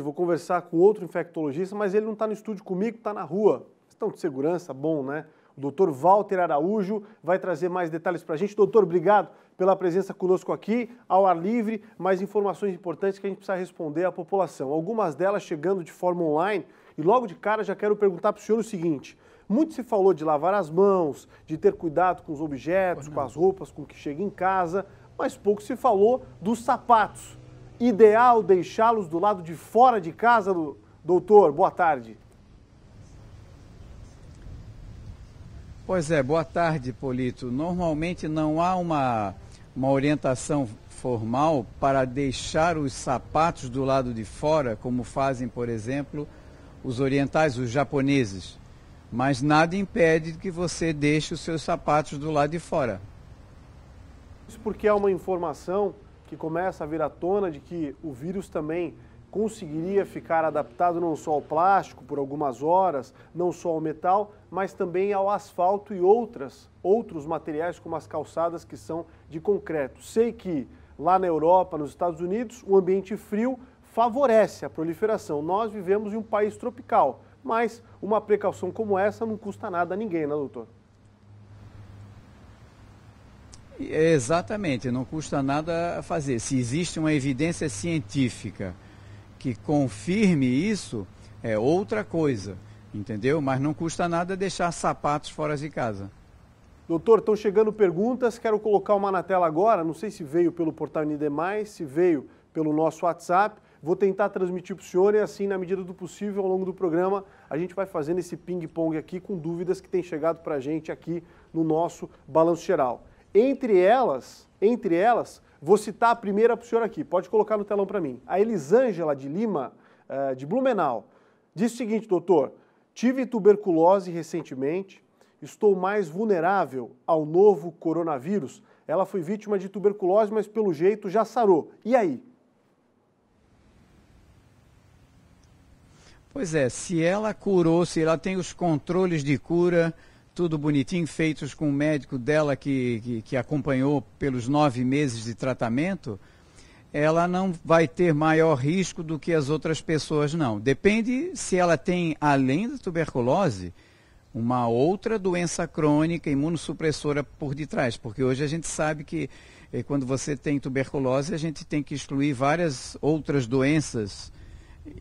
Eu vou conversar com outro infectologista, mas ele não está no estúdio comigo, está na rua. Estão de segurança, bom, né? O doutor Walter Araújo vai trazer mais detalhes para a gente. Doutor, obrigado pela presença conosco aqui, ao ar livre, mais informações importantes que a gente precisa responder à população. Algumas delas chegando de forma online. E logo de cara já quero perguntar para o senhor o seguinte: muito se falou de lavar as mãos, de ter cuidado com os objetos, com as roupas, com o que chega em casa, mas pouco se falou dos sapatos ideal deixá-los do lado de fora de casa, doutor? Boa tarde. Pois é, boa tarde, Polito. Normalmente não há uma, uma orientação formal para deixar os sapatos do lado de fora, como fazem, por exemplo, os orientais, os japoneses. Mas nada impede que você deixe os seus sapatos do lado de fora. Isso porque é uma informação que começa a vir à tona de que o vírus também conseguiria ficar adaptado não só ao plástico por algumas horas, não só ao metal, mas também ao asfalto e outras, outros materiais como as calçadas que são de concreto. Sei que lá na Europa, nos Estados Unidos, o ambiente frio favorece a proliferação. Nós vivemos em um país tropical, mas uma precaução como essa não custa nada a ninguém, né, doutor? É, exatamente, não custa nada fazer. Se existe uma evidência científica que confirme isso, é outra coisa, entendeu? Mas não custa nada deixar sapatos fora de casa. Doutor, estão chegando perguntas, quero colocar uma na tela agora, não sei se veio pelo portal Nidemais, se veio pelo nosso WhatsApp. Vou tentar transmitir para o senhor e assim, na medida do possível, ao longo do programa, a gente vai fazendo esse ping-pong aqui com dúvidas que têm chegado para a gente aqui no nosso Balanço Geral. Entre elas, entre elas, vou citar a primeira para o senhor aqui, pode colocar no telão para mim. A Elisângela de Lima, eh, de Blumenau, diz o seguinte, doutor, tive tuberculose recentemente, estou mais vulnerável ao novo coronavírus. Ela foi vítima de tuberculose, mas pelo jeito já sarou. E aí? Pois é, se ela curou, se ela tem os controles de cura tudo bonitinho, feitos com o médico dela que, que, que acompanhou pelos nove meses de tratamento, ela não vai ter maior risco do que as outras pessoas, não. Depende se ela tem, além da tuberculose, uma outra doença crônica imunossupressora por detrás, porque hoje a gente sabe que eh, quando você tem tuberculose, a gente tem que excluir várias outras doenças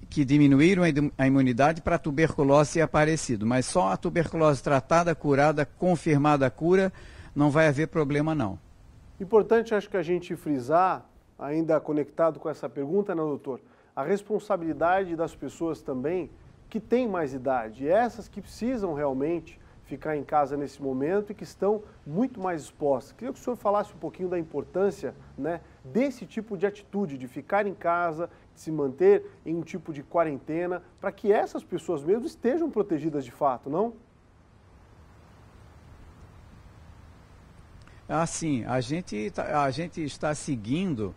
que diminuíram a imunidade para a tuberculose e aparecido, mas só a tuberculose tratada, curada, confirmada a cura, não vai haver problema não. Importante acho que a gente frisar, ainda conectado com essa pergunta, né, doutor, a responsabilidade das pessoas também que têm mais idade, essas que precisam realmente ficar em casa nesse momento e que estão muito mais expostas. Queria que o senhor falasse um pouquinho da importância, né, desse tipo de atitude, de ficar em casa, de se manter em um tipo de quarentena, para que essas pessoas mesmo estejam protegidas de fato, não? Assim, a gente, tá, a gente está seguindo,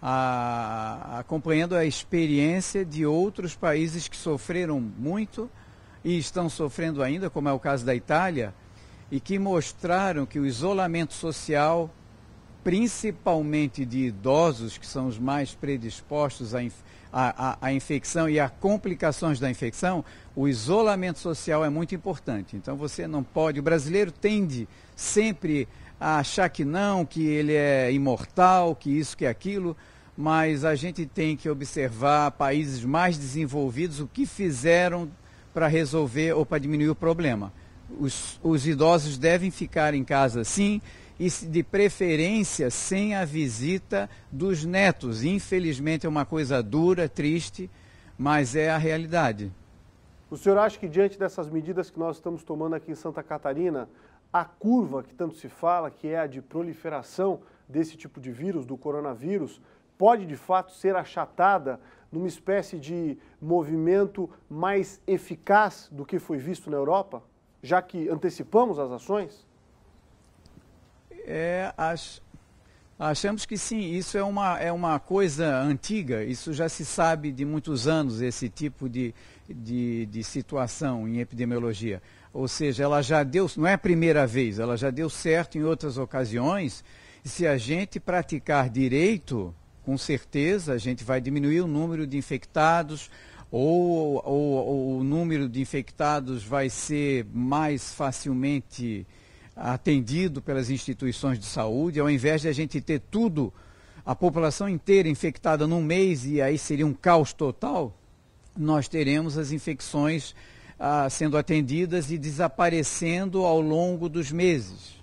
a, acompanhando a experiência de outros países que sofreram muito e estão sofrendo ainda, como é o caso da Itália, e que mostraram que o isolamento social, principalmente de idosos, que são os mais predispostos à, inf à, à, à infecção e a complicações da infecção, o isolamento social é muito importante. Então você não pode, o brasileiro tende sempre a achar que não, que ele é imortal, que isso, que aquilo, mas a gente tem que observar países mais desenvolvidos o que fizeram para resolver ou para diminuir o problema. Os, os idosos devem ficar em casa, sim, e de preferência sem a visita dos netos. Infelizmente é uma coisa dura, triste, mas é a realidade. O senhor acha que diante dessas medidas que nós estamos tomando aqui em Santa Catarina, a curva que tanto se fala, que é a de proliferação desse tipo de vírus, do coronavírus, pode de fato ser achatada numa espécie de movimento mais eficaz do que foi visto na Europa, já que antecipamos as ações? é, ach, achamos que sim, isso é uma, é uma coisa antiga, isso já se sabe de muitos anos, esse tipo de, de, de situação em epidemiologia. Ou seja, ela já deu, não é a primeira vez, ela já deu certo em outras ocasiões. Se a gente praticar direito, com certeza a gente vai diminuir o número de infectados, ou, ou, ou, o número de infectados vai ser mais facilmente atendido pelas instituições de saúde, ao invés de a gente ter tudo, a população inteira infectada num mês e aí seria um caos total, nós teremos as infecções ah, sendo atendidas e desaparecendo ao longo dos meses.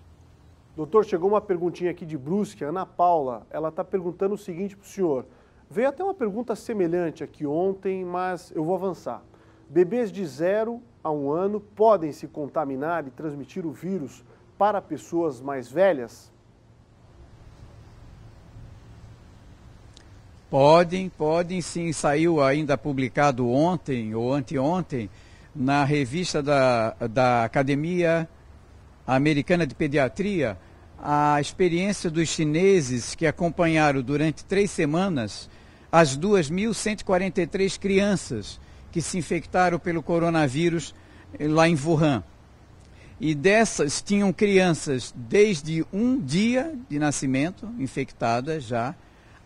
Doutor, chegou uma perguntinha aqui de Brusque, Ana Paula, ela está perguntando o seguinte para o senhor. Veio até uma pergunta semelhante aqui ontem, mas eu vou avançar. Bebês de 0 a um ano podem se contaminar e transmitir o vírus para pessoas mais velhas? Podem, podem sim. Saiu ainda publicado ontem ou anteontem na revista da, da Academia Americana de Pediatria a experiência dos chineses que acompanharam durante três semanas as 2.143 crianças que se infectaram pelo coronavírus eh, lá em Wuhan. E dessas tinham crianças desde um dia de nascimento, infectadas já,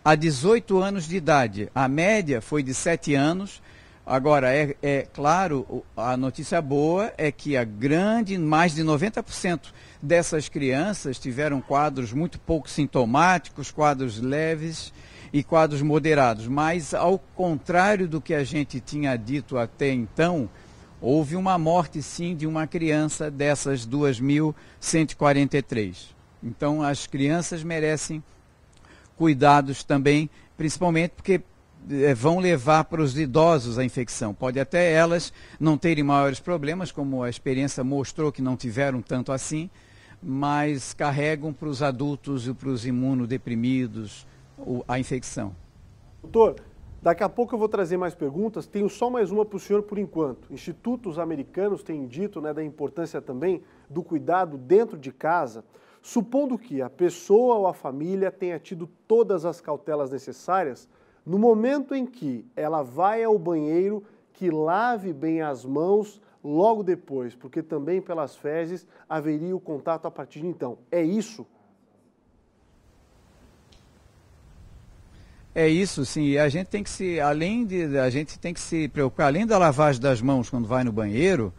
a 18 anos de idade. A média foi de 7 anos. Agora, é, é claro, a notícia boa é que a grande, mais de 90% dessas crianças tiveram quadros muito pouco sintomáticos, quadros leves e quadros moderados. Mas, ao contrário do que a gente tinha dito até então, houve uma morte, sim, de uma criança dessas 2.143. Então, as crianças merecem cuidados também, principalmente porque eh, vão levar para os idosos a infecção. Pode até elas não terem maiores problemas, como a experiência mostrou que não tiveram tanto assim, mas carregam para os adultos e para os imunodeprimidos, a infecção. Doutor, daqui a pouco eu vou trazer mais perguntas. Tenho só mais uma para o senhor por enquanto. Institutos americanos têm dito né, da importância também do cuidado dentro de casa. Supondo que a pessoa ou a família tenha tido todas as cautelas necessárias, no momento em que ela vai ao banheiro, que lave bem as mãos logo depois, porque também pelas fezes haveria o contato a partir de então. É isso? É isso, sim. A gente tem que se, além de, a gente tem que se preocupar, além da lavagem das mãos quando vai no banheiro,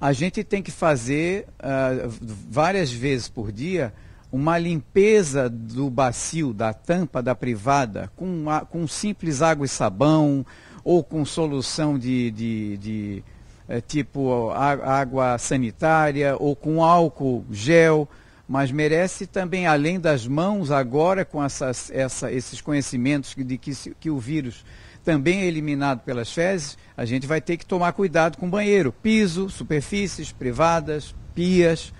a gente tem que fazer uh, várias vezes por dia uma limpeza do bacio, da tampa da privada, com, com simples água e sabão, ou com solução de, de, de é, tipo água sanitária, ou com álcool, gel mas merece também, além das mãos, agora com essas, essa, esses conhecimentos de que, que o vírus também é eliminado pelas fezes, a gente vai ter que tomar cuidado com banheiro, piso, superfícies privadas, pias,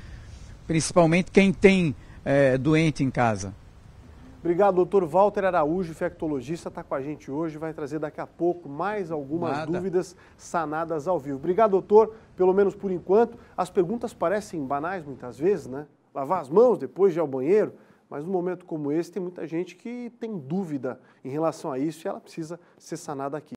principalmente quem tem é, doente em casa. Obrigado, doutor Walter Araújo, infectologista, está com a gente hoje, vai trazer daqui a pouco mais algumas Nada. dúvidas sanadas ao vivo. Obrigado, doutor, pelo menos por enquanto. As perguntas parecem banais muitas vezes, né? lavar as mãos depois de ir ao banheiro, mas num momento como esse tem muita gente que tem dúvida em relação a isso e ela precisa ser sanada aqui.